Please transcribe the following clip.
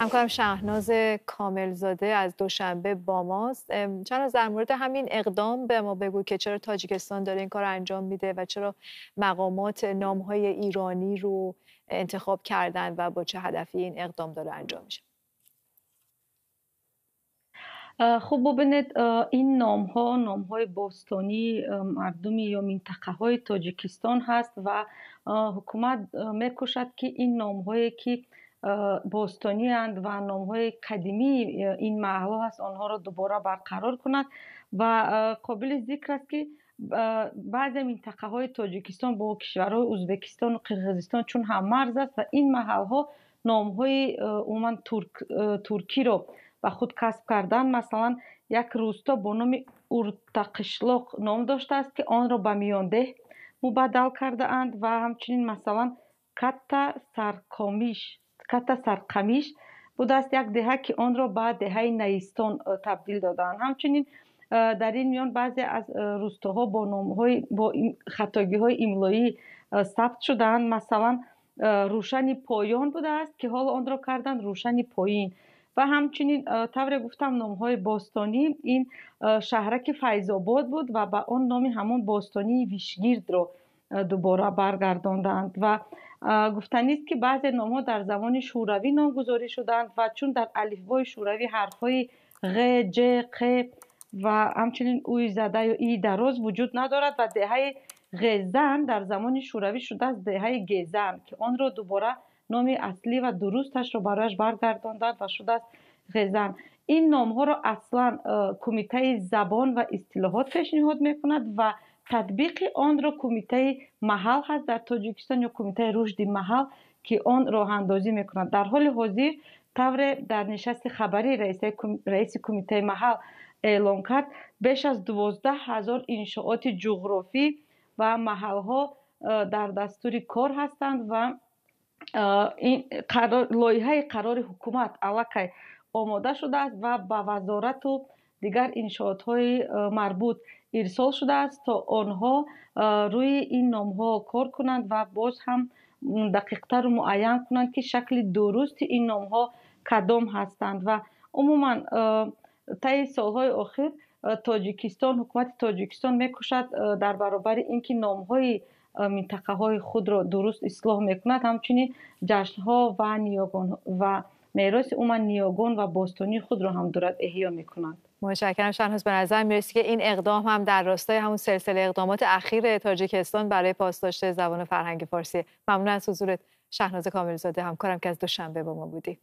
همکارم شهناز کاملزاده از دوشنبه با ماست چرا در مورد همین اقدام به ما بگو که چرا تاجیکستان داره این کار انجام میده و چرا مقامات نامهای ایرانی رو انتخاب کردن و با چه هدفی این اقدام داره انجام میشه خب ببینید این نام ها نام های باستانی مردمی یا منطقه های تاجیکستان هست و حکومت میکشد که این نام هایی که Э, бостониянд ва номҳои қадимии э, ин маҳло ҳаст онҳоро дубора барқарор кунад ва э, қобили зикр аст ки баъзе минтақаҳои тоҷикистон бо кишварҳои узбекистону қирғизистон чун ҳаммарз аст ва ин маҳалҳо номҳои умуман туркиро ба худ касб кардан масалан як рӯсто бо номи уртақишлоқ ном доштааст ки онро ба миёндеҳ мубаддал кардаанд ва ҳамчунин масалан катта саркомиш ката сарқамиш будааст як деҳа ки онро ба деҳаи наистон э, табдил додаанд ҳамчунин э, дар ин миён баъзе аз э, рӯстоҳо бо номҳои бо хатогиҳои имлоӣ сабт шудаанд масалан рӯшани поён будааст ки ҳоло онро карданд рӯшани поин ва ҳамчунин тавре гуфтам номҳои бостонӣ ин шаҳраки файзобод буд ва ба он номи ҳамон бостонии вишгирдро дубора баргардондаанд ва گفتنید که بعض نامها در زمان شوروی نامگذاری شدند و چون در الفبای شوروی حرفهای غ ج ق و همچنین اوی زده یا ای دراز وجود ندارد و دهه غزن در زمان شوروی شده از دهه گزن که آن را دوباره نام اصلی و درستش را برایش برگرداندند و شده از غزن این نام ها را اصلا کمیته زبان و اصطلاحات پیشنهاد میکند و татбиқи онро кумитаи маҳал ҳаст дар тоҷикистон ё кумитаи рушди маҳал ки он роҳандозӣ мекунад дар ҳоли ҳозир тавре дар нишасти хабари раиси кумитаи маҳал эълон кард беш аз дуздаҳазор иншооти ҷуғрофӣ ва маҳалҳо э, дар дастури кор ҳастанд ва э, лоиҳаи қарори ҳукумат аллакай омода шудааст ва ба вазорату дигар иншоотҳои э, марбут ирсол шудааст то онҳо э, рӯи ин номҳо кор кунанд ва боз ҳам дақиқтару муайян кунанд ки шакли дурусти ин номҳо кадом ҳастанд ва умуман э, таи солҳои охир тоҷикистон ҳукумати тоҷикистон мекӯшад дар баробари ин ки номҳои минтақаҳои худро дуруст ислоҳ мекунад ҳамчунин ҷашнҳо ва ниёгон ва мероси умуман ниёгон ва бостонии худро ҳам дурад эҳё мекунад متشکرم شهناز به نظر که این اقدام هم در راستای همون سلسله اقدامات اخیر تاجیکستان برای پاسداشت زبان و فرهنگ فارسی ممنون از حضورت شهناز کاملزاده همکارم که از دوشنبه با ما بودی